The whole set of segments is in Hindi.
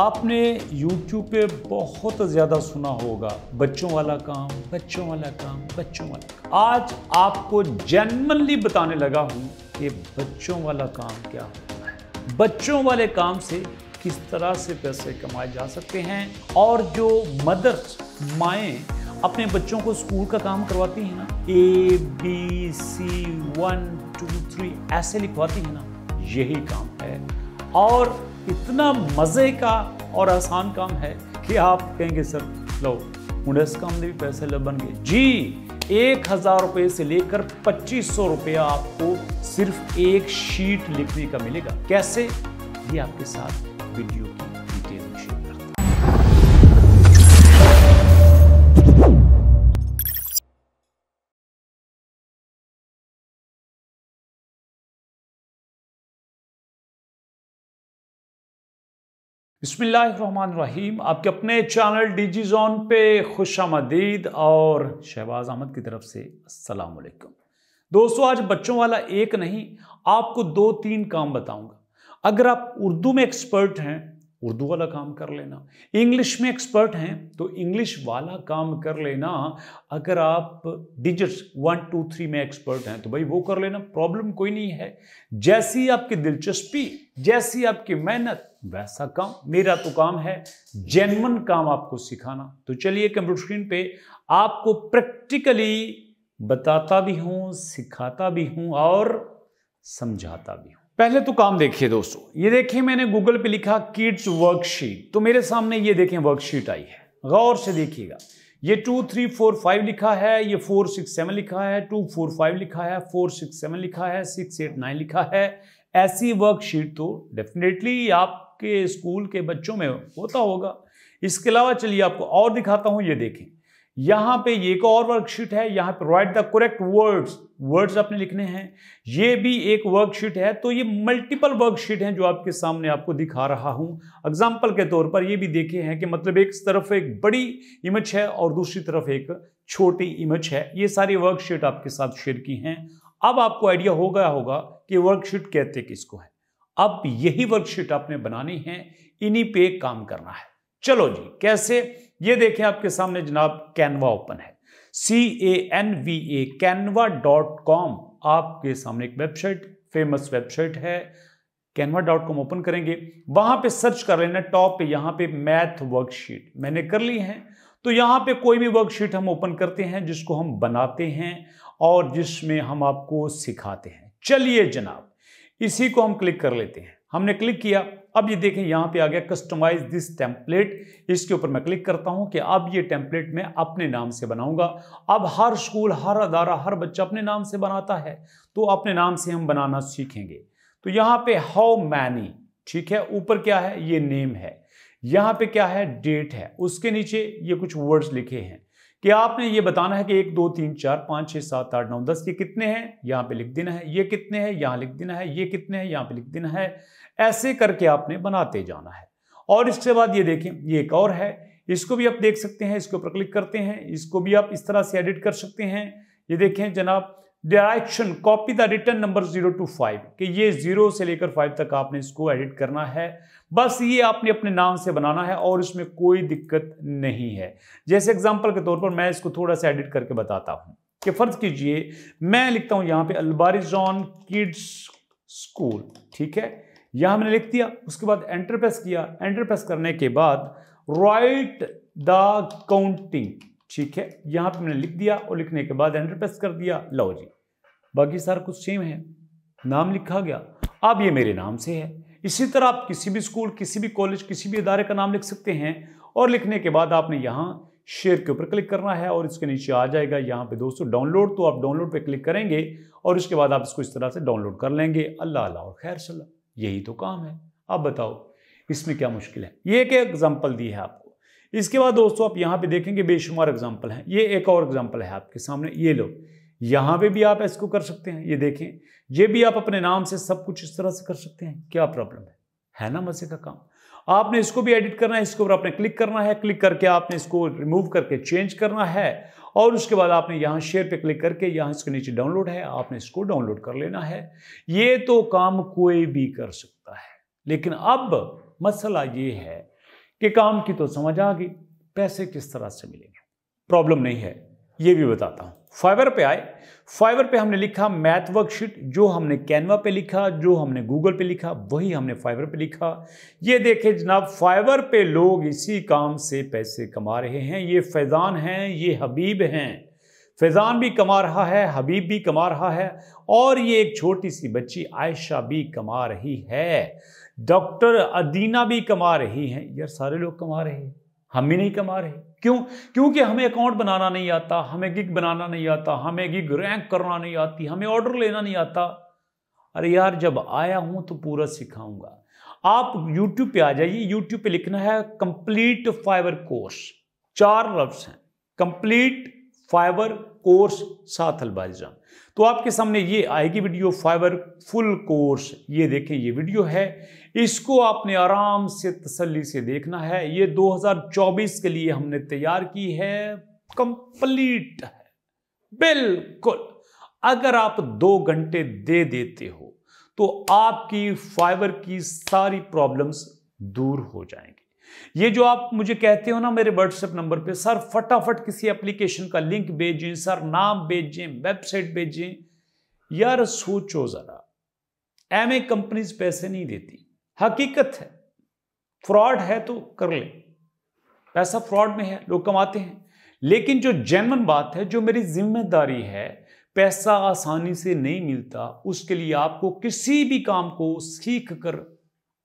आपने YouTube पे बहुत ज़्यादा सुना होगा बच्चों वाला काम बच्चों वाला काम बच्चों वाला काम आज आपको जनरली बताने लगा हूँ कि बच्चों वाला काम क्या होता है बच्चों वाले काम से किस तरह से पैसे कमाए जा सकते हैं और जो मदर्स माए अपने बच्चों को स्कूल का काम करवाती हैं ना A B C one two three ऐसे लिखवाती हैं ना यही काम है और इतना मज़े का और आसान काम है कि आप कहेंगे सर लो मुंडेस काम भी पैसे ले बन गए जी एक हज़ार रुपये से लेकर पच्चीस सौ रुपया आपको सिर्फ एक शीट लिखने का मिलेगा कैसे ये आपके साथ वीडियो बसमीम आपके अपने चैनल डीजी जोन पे खुश आमदीद और शहबाज अहमद की तरफ से असलकम दोस्तों आज बच्चों वाला एक नहीं आपको दो तीन काम बताऊंगा अगर आप उर्दू में एक्सपर्ट हैं उर्दू वाला काम कर लेना इंग्लिश में एक्सपर्ट हैं तो इंग्लिश वाला काम कर लेना अगर आप डिजिट्स वन टू थ्री में एक्सपर्ट हैं तो भाई वो कर लेना प्रॉब्लम कोई नहीं है जैसी आपकी दिलचस्पी जैसी आपकी मेहनत वैसा काम मेरा तो काम है जेनवन काम आपको सिखाना तो चलिए कंप्यूटर स्क्रीन पे आपको प्रैक्टिकली बताता भी हूँ सिखाता भी हूँ और समझाता भी हूँ पहले तो काम देखिए दोस्तों ये देखिए मैंने गूगल पे लिखा किड्स वर्कशीट तो मेरे सामने ये देखें वर्कशीट आई है गौर से देखिएगा ये टू थ्री फोर फाइव लिखा है ये फोर सिक्स सेवन लिखा है टू फोर फाइव लिखा है फोर सिक्स सेवन लिखा है सिक्स एट नाइन लिखा है ऐसी वर्कशीट तो डेफिनेटली आपके स्कूल के बच्चों में होता होगा इसके अलावा चलिए आपको और दिखाता हूँ ये देखें यहां पे ये एक और वर्कशीट है यहां write the correct words words आपने लिखने हैं ये भी एक वर्कशीट है तो ये मल्टीपल वर्कशीट हैं जो आपके सामने आपको दिखा रहा हूं एग्जाम्पल के तौर पर ये भी देखे हैं कि मतलब एक तरफ एक बड़ी इमेज है और दूसरी तरफ एक छोटी इमेज है ये सारी वर्कशीट आपके साथ शेयर की हैं अब आपको आइडिया हो गया होगा कि वर्कशीट कहते किसको है अब यही वर्कशीट आपने बनानी है इन्हीं पे काम करना है चलो जी कैसे ये देखें आपके सामने जनाब कैनवा ओपन है C A N V A Canva dot com आपके सामने एक वेबसाइट फेमस वेबसाइट है कैनवा डॉट कॉम ओपन करेंगे वहां पे सर्च कर लेना टॉप पे यहां पे मैथ वर्कशीट मैंने कर ली है तो यहां पे कोई भी वर्कशीट हम ओपन करते हैं जिसको हम बनाते हैं और जिसमें हम आपको सिखाते हैं चलिए जनाब इसी को हम क्लिक कर लेते हैं हमने क्लिक किया अब ये देखें यहाँ पे आ गया कस्टमाइज दिस टेम्पलेट इसके ऊपर मैं क्लिक करता हूँ कि अब ये टेम्पलेट मैं अपने नाम से बनाऊंगा अब हर स्कूल हर अदारा हर बच्चा अपने नाम से बनाता है तो अपने नाम से हम बनाना सीखेंगे तो यहाँ पे हाउ मैनी ठीक है ऊपर क्या है ये नेम है यहाँ पे क्या है डेट है उसके नीचे ये कुछ वर्ड्स लिखे हैं कि आपने ये बताना है कि एक दो तीन चार पाँच छः सात आठ नौ दस ये कितने हैं यहाँ पे लिख देना है ये कितने हैं यहाँ लिख देना है ये कितने हैं यहाँ पे लिख देना है ऐसे करके आपने बनाते जाना है और इसके बाद ये देखें ये एक और है इसको भी आप देख सकते हैं इसके ऊपर क्लिक करते हैं इसको भी आप इस तरह से एडिट कर सकते हैं ये देखें जनाब direction copy the return number zero two five कि ये जीरो से लेकर फाइव तक आपने इसको एडिट करना है बस ये आपने अपने नाम से बनाना है और इसमें कोई दिक्कत नहीं है जैसे एग्जाम्पल के तौर पर मैं इसको थोड़ा सा एडिट करके बताता हूं कि फर्ज कीजिए मैं लिखता हूं यहां पे अलबारिजॉन किड्स स्कूल ठीक है यहां मैंने लिख दिया उसके बाद एंटरप्रेस किया एंटरप्रेस करने के बाद राइट द काउंटिंग ठीक है यहाँ पे मैंने लिख दिया और लिखने के बाद एंटर प्रेस कर दिया लो जी बाकी सारा कुछ सेम है नाम लिखा गया अब ये मेरे नाम से है इसी तरह आप किसी भी स्कूल किसी भी कॉलेज किसी भी इदारे का नाम लिख सकते हैं और लिखने के बाद आपने यहाँ शेयर के ऊपर क्लिक करना है और इसके नीचे आ जाएगा यहाँ पे दोस्तों डाउनलोड तो आप डाउनलोड पे क्लिक करेंगे और उसके बाद आप इसको इस तरह से डाउनलोड कर लेंगे अल्लाह अल्लाह और खैर सल्लाह यही तो काम है आप बताओ इसमें क्या मुश्किल है ये एक एग्जाम्पल दी है आपको इसके बाद दोस्तों आप यहाँ पे देखेंगे बेशुमार एग्जाम्पल हैं ये एक और एग्जाम्पल है आपके सामने ये लो यहाँ पे भी आप इसको कर सकते हैं ये देखें ये भी आप अपने नाम से सब कुछ इस तरह से कर सकते हैं क्या प्रॉब्लम है है ना मजे का काम आपने इसको भी एडिट करना है इसके ऊपर आपने क्लिक करना है क्लिक करके आपने इसको रिमूव करके चेंज करना है और उसके बाद आपने यहाँ शेयर पे क्लिक करके यहाँ इसके नीचे डाउनलोड है आपने इसको डाउनलोड कर लेना है ये तो काम कोई भी कर सकता है लेकिन अब मसला ये है कि काम की तो समझ आ गई पैसे किस तरह से मिलेंगे प्रॉब्लम नहीं है ये भी बताता हूं फाइवर पे आए फाइवर पे हमने लिखा मैथ वर्कशीट जो हमने कैनवा पे लिखा जो हमने गूगल पे लिखा वही हमने फाइवर पे लिखा ये देखे जनाब फाइवर पे लोग इसी काम से पैसे कमा रहे हैं ये फैज़ान हैं ये हबीब हैं फैज़ान भी कमा रहा है हबीब भी कमा रहा है और ये एक छोटी सी बच्ची आयशा भी कमा रही है डॉक्टर अदीना भी कमा रही हैं यार सारे लोग कमा रहे हैं हम भी नहीं कमा रहे क्यों क्योंकि हमें अकाउंट बनाना नहीं आता हमें गिग बनाना नहीं आता हमें गिग रैंक करना नहीं आती हमें ऑर्डर लेना नहीं आता अरे यार जब आया हूं तो पूरा सिखाऊंगा आप YouTube पे आ जाइए YouTube पे लिखना है कंप्लीट फाइबर कोर्स चार लफ्स हैं कंप्लीट फाइबर कोर्स साथ अलबाइजान तो आपके सामने ये आएगी वीडियो फाइबर फुल कोर्स ये देखें ये वीडियो है इसको आपने आराम से तसल्ली से देखना है ये 2024 के लिए हमने तैयार की है कंप्लीट है बिल्कुल अगर आप दो घंटे दे देते हो तो आपकी फाइबर की सारी प्रॉब्लम्स दूर हो जाएंगी ये जो आप मुझे कहते हो ना मेरे व्हाट्सएप नंबर पे सर फटाफट किसी एप्लीकेशन का लिंक भेजें सर नाम भेजें वेबसाइट भेजें यार सोचो जरा एम ए कंपनीज पैसे नहीं देती हकीकत है फ्रॉड है तो कर ले पैसा फ्रॉड में है लोग कमाते हैं लेकिन जो जेनवन बात है जो मेरी जिम्मेदारी है पैसा आसानी से नहीं मिलता उसके लिए आपको किसी भी काम को सीख कर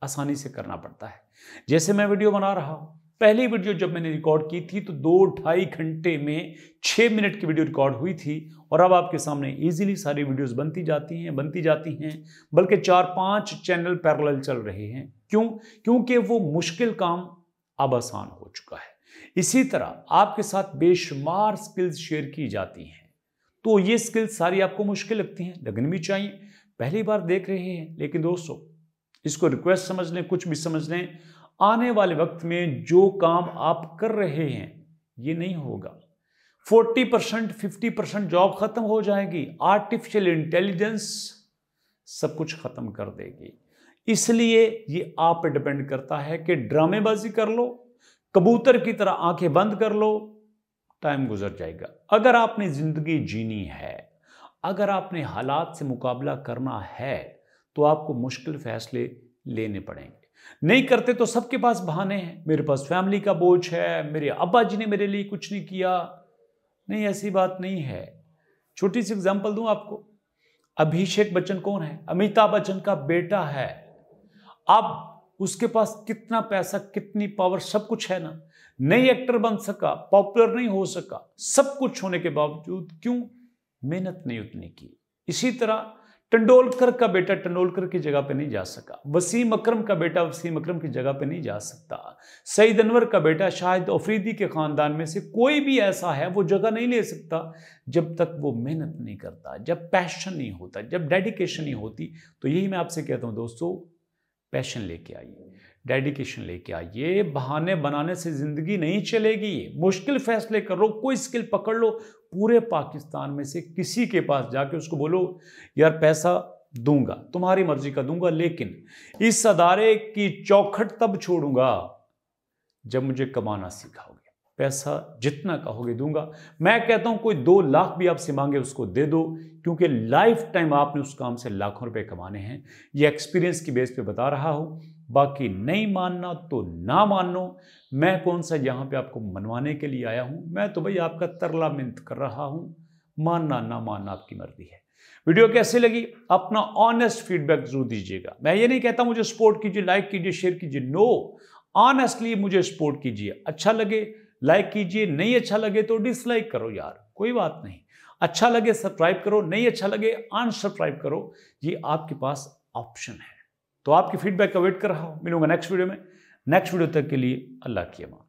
आसानी से करना पड़ता है जैसे मैं वीडियो बना रहा हूं पहली वीडियो जब मैंने रिकॉर्ड की थी तो दो ढाई घंटे में छह मिनट की वीडियो रिकॉर्ड हुई थी और अब आपके सामने इजीली सारी वीडियोस बनती जाती हैं बनती जाती हैं बल्कि चार पांच चैनल पैरेलल चल रहे हैं क्यों क्योंकि वो मुश्किल काम अब आसान हो चुका है इसी तरह आपके साथ बेशुमार स्किल्स शेयर की जाती हैं तो ये स्किल्स सारी आपको मुश्किल लगती हैं लगनी भी चाहिए पहली बार देख रहे हैं लेकिन दोस्तों इसको रिक्वेस्ट समझ लें कुछ भी समझ लें आने वाले वक्त में जो काम आप कर रहे हैं ये नहीं होगा 40 परसेंट फिफ्टी परसेंट जॉब खत्म हो जाएगी आर्टिफिशियल इंटेलिजेंस सब कुछ खत्म कर देगी इसलिए ये आप डिपेंड करता है कि ड्रामेबाजी कर लो कबूतर की तरह आंखें बंद कर लो टाइम गुजर जाएगा अगर आपने ज़िंदगी जीनी है अगर आपने हालात से मुकाबला करना है तो आपको मुश्किल फैसले लेने पड़ेंगे नहीं करते तो सबके पास बहाने हैं मेरे पास फैमिली का बोझ है मेरे अब्बा जी ने मेरे लिए कुछ नहीं किया नहीं ऐसी बात नहीं है छोटी सी एग्जांपल दूं आपको अभिषेक बच्चन कौन है अमिताभ बच्चन का बेटा है अब उसके पास कितना पैसा कितनी पावर सब कुछ है ना नहीं एक्टर बन सका पॉपुलर नहीं हो सका सब कुछ होने के बावजूद क्यों मेहनत नहीं उतनी की इसी तरह टंडोलकर का बेटा टंडोलकर की जगह पे नहीं जा सका वसीम अकरम का बेटा वसीम अकरम की जगह पे नहीं जा सकता सईद अनवर का बेटा शाहिद अफरीदी के ख़ानदान में से कोई भी ऐसा है वो जगह नहीं ले सकता जब तक वो मेहनत नहीं करता जब पैशन नहीं होता जब डेडिकेशन नहीं होती तो यही मैं आपसे कहता हूँ दोस्तों पैशन लेके आइए डेडिकेशन लेके आइए बहाने बनाने से ज़िंदगी नहीं चलेगी मुश्किल फैसले करो कोई स्किल पकड़ लो पूरे पाकिस्तान में से किसी के पास जाके उसको बोलो यार पैसा दूंगा तुम्हारी मर्जी का दूंगा लेकिन इस अदारे की चौखट तब छोड़ूंगा जब मुझे कमाना सिखाओगे पैसा जितना कहोगे दूंगा मैं कहता हूं कोई दो लाख भी आपसे मांगे उसको दे दो क्योंकि लाइफ टाइम आपने उस काम से लाखों रुपए कमाने हैं ये एक्सपीरियंस की बेस पे बता रहा हूं बाकी नहीं मानना तो ना मानो मैं कौन सा यहाँ पे आपको मनवाने के लिए आया हूँ मैं तो भाई आपका तरला मिंत कर रहा हूँ मानना ना मानना आपकी मर्जी है वीडियो कैसे लगी अपना ऑनेस्ट फीडबैक जरूर दीजिएगा मैं ये नहीं कहता मुझे सपोर्ट कीजिए लाइक कीजिए शेयर कीजिए नो ऑनेस्टली मुझे सपोर्ट कीजिए अच्छा लगे लाइक कीजिए नहीं अच्छा लगे तो डिसलाइक करो यार कोई बात नहीं अच्छा लगे सब्सक्राइब करो नहीं अच्छा लगे अनसब्सक्राइब करो ये आपके पास ऑप्शन है तो आपकी फीडबैक का वेट कर रहा हूँ मिलूंगा नेक्स्ट वीडियो में नेक्स्ट वीडियो तक के लिए अल्लाह की अमान